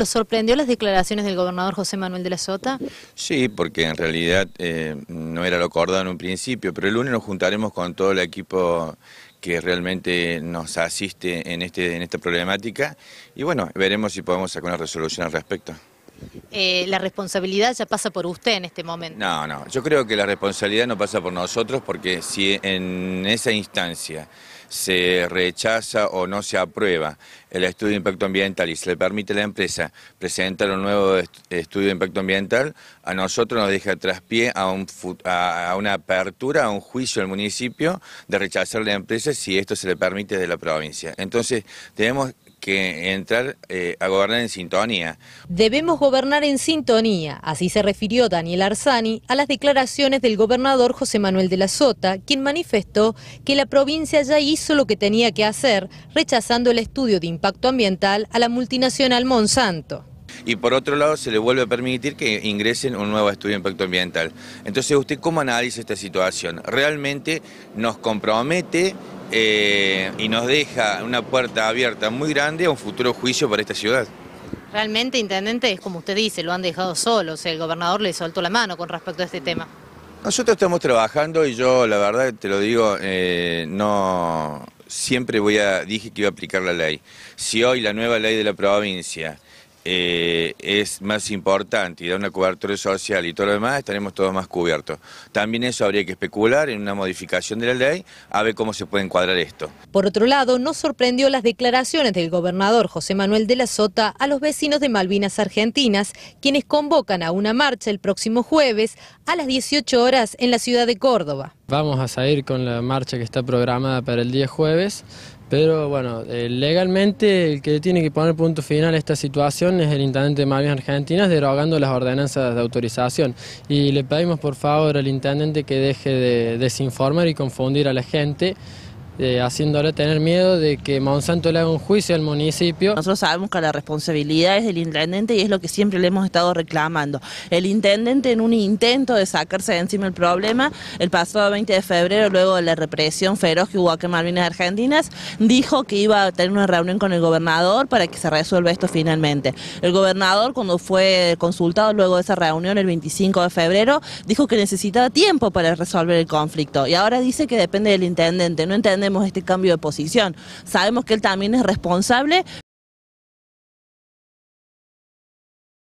¿Los sorprendió las declaraciones del gobernador José Manuel de la Sota? Sí, porque en realidad eh, no era lo acordado en un principio, pero el lunes nos juntaremos con todo el equipo que realmente nos asiste en, este, en esta problemática y bueno, veremos si podemos sacar una resolución al respecto. Eh, la responsabilidad ya pasa por usted en este momento. No, no, yo creo que la responsabilidad no pasa por nosotros porque si en esa instancia se rechaza o no se aprueba el estudio de impacto ambiental y se le permite a la empresa presentar un nuevo estudio de impacto ambiental, a nosotros nos deja traspié a, a, una apertura, a un juicio del municipio de rechazar la empresa si esto se le permite desde la provincia. Entonces, tenemos que entrar eh, a gobernar en sintonía. Debemos gobernar en sintonía, así se refirió Daniel Arzani a las declaraciones del gobernador José Manuel de la Sota, quien manifestó que la provincia ya hizo hizo lo que tenía que hacer, rechazando el estudio de impacto ambiental a la multinacional Monsanto. Y por otro lado, se le vuelve a permitir que ingresen un nuevo estudio de impacto ambiental. Entonces, ¿usted cómo analiza esta situación? ¿Realmente nos compromete eh, y nos deja una puerta abierta muy grande a un futuro juicio para esta ciudad? Realmente, intendente, es como usted dice, lo han dejado solo, o sea, el gobernador le soltó la mano con respecto a este tema. Nosotros estamos trabajando y yo, la verdad, te lo digo, eh, no siempre voy a dije que iba a aplicar la ley. Si hoy la nueva ley de la provincia eh, es más importante y da una cobertura social y todo lo demás, estaremos todos más cubiertos. También eso habría que especular en una modificación de la ley a ver cómo se puede encuadrar esto. Por otro lado, no sorprendió las declaraciones del gobernador José Manuel de la Sota a los vecinos de Malvinas Argentinas, quienes convocan a una marcha el próximo jueves a las 18 horas en la ciudad de Córdoba. Vamos a salir con la marcha que está programada para el día jueves, pero bueno, eh, legalmente el que tiene que poner punto final a esta situación es el intendente de Malvinas Argentinas derogando las ordenanzas de autorización. Y le pedimos por favor al intendente que deje de desinformar y confundir a la gente eh, haciéndole tener miedo de que Monsanto le haga un juicio al municipio. Nosotros sabemos que la responsabilidad es del intendente y es lo que siempre le hemos estado reclamando. El intendente en un intento de sacarse de encima el problema, el pasado 20 de febrero, luego de la represión feroz que hubo aquí en Malvinas Argentinas, dijo que iba a tener una reunión con el gobernador para que se resuelva esto finalmente. El gobernador, cuando fue consultado luego de esa reunión el 25 de febrero, dijo que necesitaba tiempo para resolver el conflicto y ahora dice que depende del intendente. No este cambio de posición. Sabemos que él también es responsable,